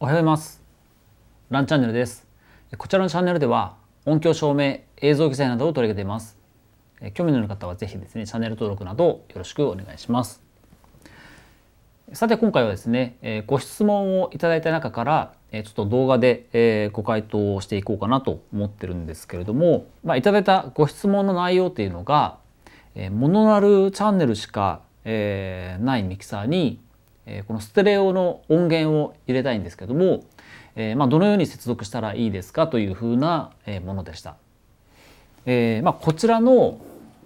おはようございますランチャンネルですこちらのチャンネルでは音響照明映像機材などを取り上げています興味のある方はぜひですねチャンネル登録などよろしくお願いしますさて今回はですねご質問をいただいた中からちょっと動画でご回答をしていこうかなと思ってるんですけれども、まあ、いただいたご質問の内容というのがモノラルチャンネルしかえないミキサーにえこのステレオの音源を入れたいんですけども、えまあ、どのように接続したらいいですかというふうなものでした。えまあ、こちらの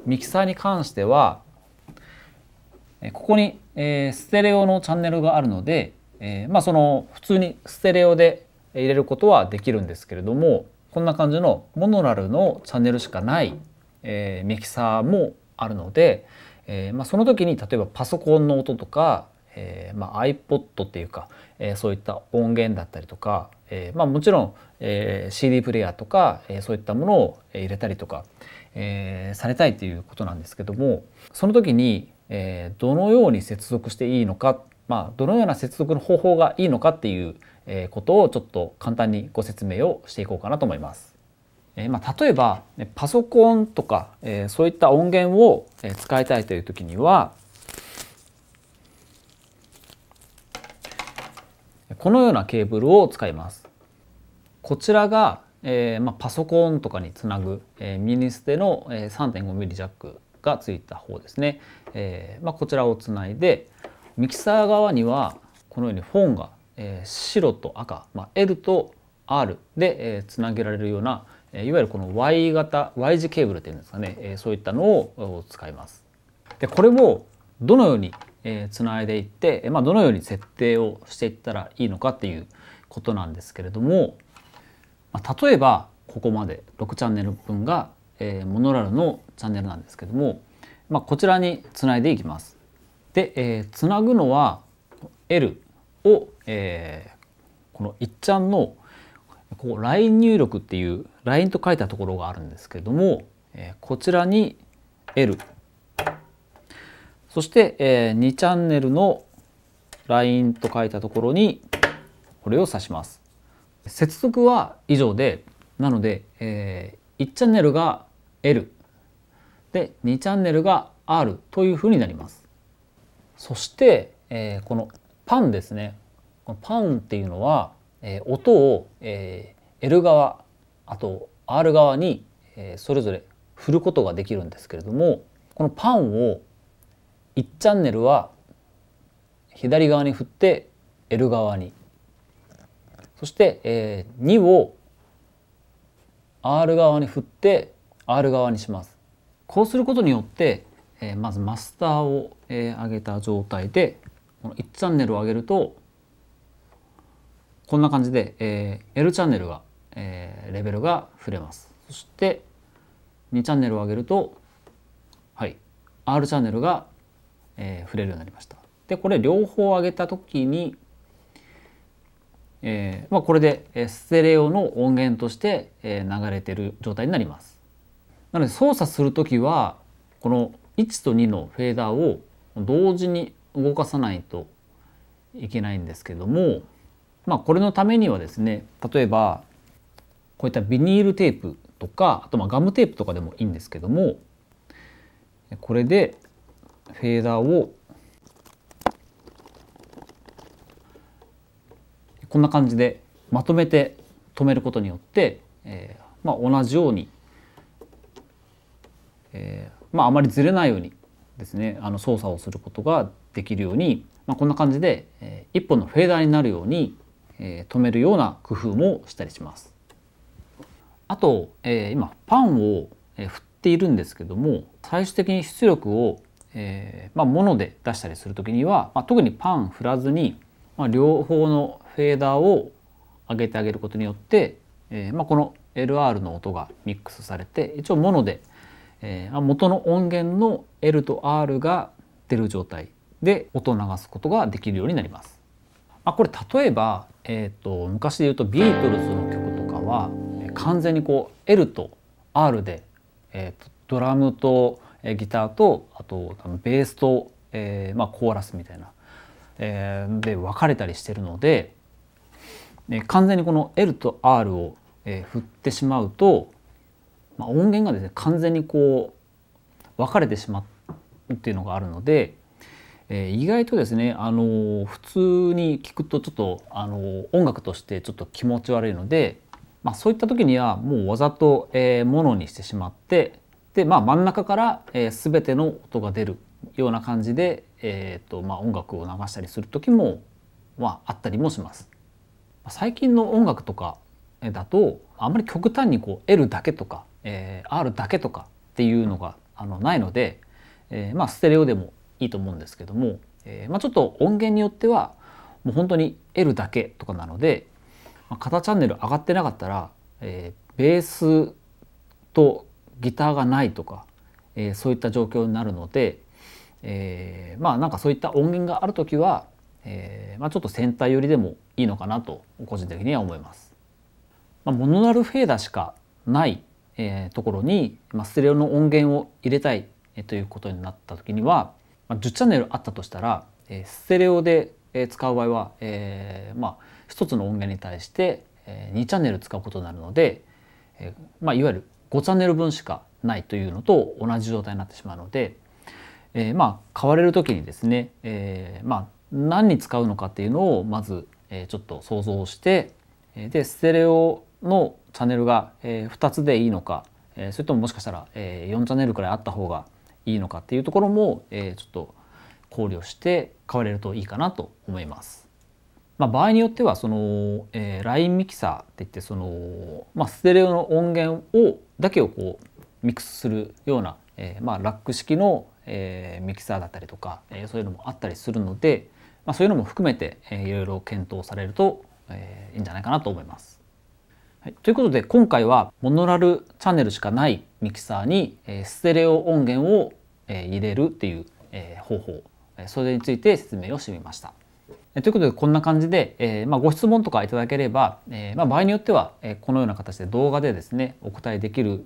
ミキサーに関してはここに、えステレオのチャンネルがあるので、えまあ、その普通にステレオで入れることはできるんですけれどもこんな感じのモノラルのチャンネルしかない、えミキサーもあるので、えまあ、その時に例えばパソコンの音とかえーまあ、iPod っていうか、えー、そういった音源だったりとか、えーまあ、もちろん、えー、CD プレーヤーとか、えー、そういったものを入れたりとか、えー、されたいということなんですけどもその時に、えー、どのように接続していいのか、まあ、どのような接続の方法がいいのかっていうことをちょっと簡単にご説明をしていこうかなと思います。えーまあ、例えばパソコンとか、えー、そういった音源を使いたいという時にはこのようなケーブルを使います。こちらが、えー、まあ、パソコンとかにつなぐ、えー、ミニステの、え 3.5mm ジャックがついた方ですね。えまあ、こちらをつないでミキサー側にはこのようにフォンが、え白と赤、まあ、L と R で、えつなげられるようないわゆるこの Y 型 Y 字ケーブルっていうんですかね、えそういったのを使います。でこれもどのようにえー、つないでいって、まあ、どのように設定をしていったらいいのかっていうことなんですけれども、まあ、例えばここまで6チャンネル分が、えー、モノラルのチャンネルなんですけども、まあ、こちらにつないでいきます。で、えー、つなぐのは L を、えー、この1ちゃんのこうライン入力っていうラインと書いたところがあるんですけれども、えー、こちらに L そして、えー、2チャンネルのラインと書いたところにこれを挿します。接続は以上でなので、えー、1チャンネルが L で2チャンネルが R というふうになります。そして、えー、このパンですねこのパンっていうのは、えー、音を、えー、L 側あと R 側に、えー、それぞれ振ることができるんですけれどもこのパンを1チャンネルは左側に振って L 側にそして、え2を R 側に振って R 側にしますこうすることによって、えまずマスターを、え上げた状態でこの1チャンネルを上げるとこんな感じで、え L チャンネルが、えレベルが触れますそして2チャンネルを上げるとはい R チャンネルがえー、触れるようになりました。でこれ両方上げた時に、えーまあ、これでステレオの音源として、え流れてる状態になります。なので操作する時はこの1と2のフェーダーを同時に動かさないといけないんですけども、まあ、これのためにはですね例えばこういったビニールテープとかあとまガムテープとかでもいいんですけどもこれでフェーダーをこんな感じでまとめて止めることによって、えー、まあ、同じように、えー、まあ、あまりずれないようにですねあの操作をすることができるように、まあ、こんな感じで、えー、1本のフェーダーになるように、えー、止めるような工夫もしたりします。あと、えー、今パンを振っているんですけども最終的に出力をえー、まあ、物で出したりする時には、まあ、特にパン振らずに、まあ、両方のフェーダーを上げてあげることによって、えー、まこの LR の音がミックスされて一応物で、えー、元の音源の L と R が出る状態で音を流すことができるようになります。まこれ例えば、えーと、昔で言うとビートルズの曲とかは完全にこう L と R で、えーと、とドラムとえギターとあとベースと、えー、まあ、コーラスみたいな、えー、で分かれたりしてるので、え完全にこの L と R を、え振ってしまうと、まあ、音源がですね完全にこう分かれてしまうっていうのがあるので。え意外とですね、あの普通に聞くとちょっと、あの音楽としてちょっと気持ち悪いので、まあ、そういった時にはもうわざと、えー、ものにしてしまって、で、まあ、真ん中から、えー、全ての音が出るような感じで、えーとまあ、音楽を流したりする時も、まあ、あったりもします。最近の音楽とかだとあんまり極端にこう L だけとか、えー、R だけとかっていうのがあのないので、えー、まあステレオでもいいと思うんですけども、えー、まあちょっと音源によってはもう本当に L だけとかなので、まあ、片チャンネル上がってなかったら、えー、ベースとギターがないとか、えー、そういった状況になるので、えー、まあなんかそういった音源がある時は、えーまあ、ちょっとセンター寄りでもいいのかなと個人的には思います。まあ、モノラルフェーダーしかない、えー、ところに、まあ、ステレオの音源を入れたい、えー、ということになった時には、まあ、10チャンネルあったとしたら、えー、ステレオで、え使う場合は、えー、まあ1つの音源に対して、え2チャンネル使うことになるので、えーまあ、いわゆる5チャンネル分しかないというのと同じ状態になってしまうので、えー、まあ買われる時にですね、えー、まあ何に使うのかっていうのをまず、えちょっと想像してでステレオのチャンネルが、え2つでいいのか、えそれとももしかしたら、え4チャンネルくらいあった方がいいのかっていうところも、えちょっと考慮して買われるといいかなと思います。まあ、場合によってはその、えー、ラインミキサーっていってその、まあ、ステレオの音源をだけをこうミックスするような、えーまあ、ラック式の、えー、ミキサーだったりとか、えー、そういうのもあったりするので、まあ、そういうのも含めて、えー、いろいろ検討されると、えー、いいんじゃないかなと思います。はい、ということで今回はモノラルチャンネルしかないミキサーに、えー、ステレオ音源を、えー、入れるっていう、えー、方法、えー、それについて説明をしてみました。ということでこんな感じで、えー、まあ、ご質問とかいただければ、えー、まあ、場合によっては、えー、このような形で動画でですねお答えできる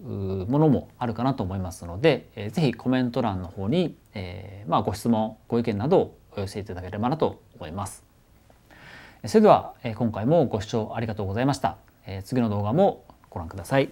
ものもあるかなと思いますので、えー、ぜひコメント欄の方に、えまあ、ご質問ご意見などをお寄せいただければなと思います。それでは、え今回もご視聴ありがとうございました。え次の動画もご覧ください。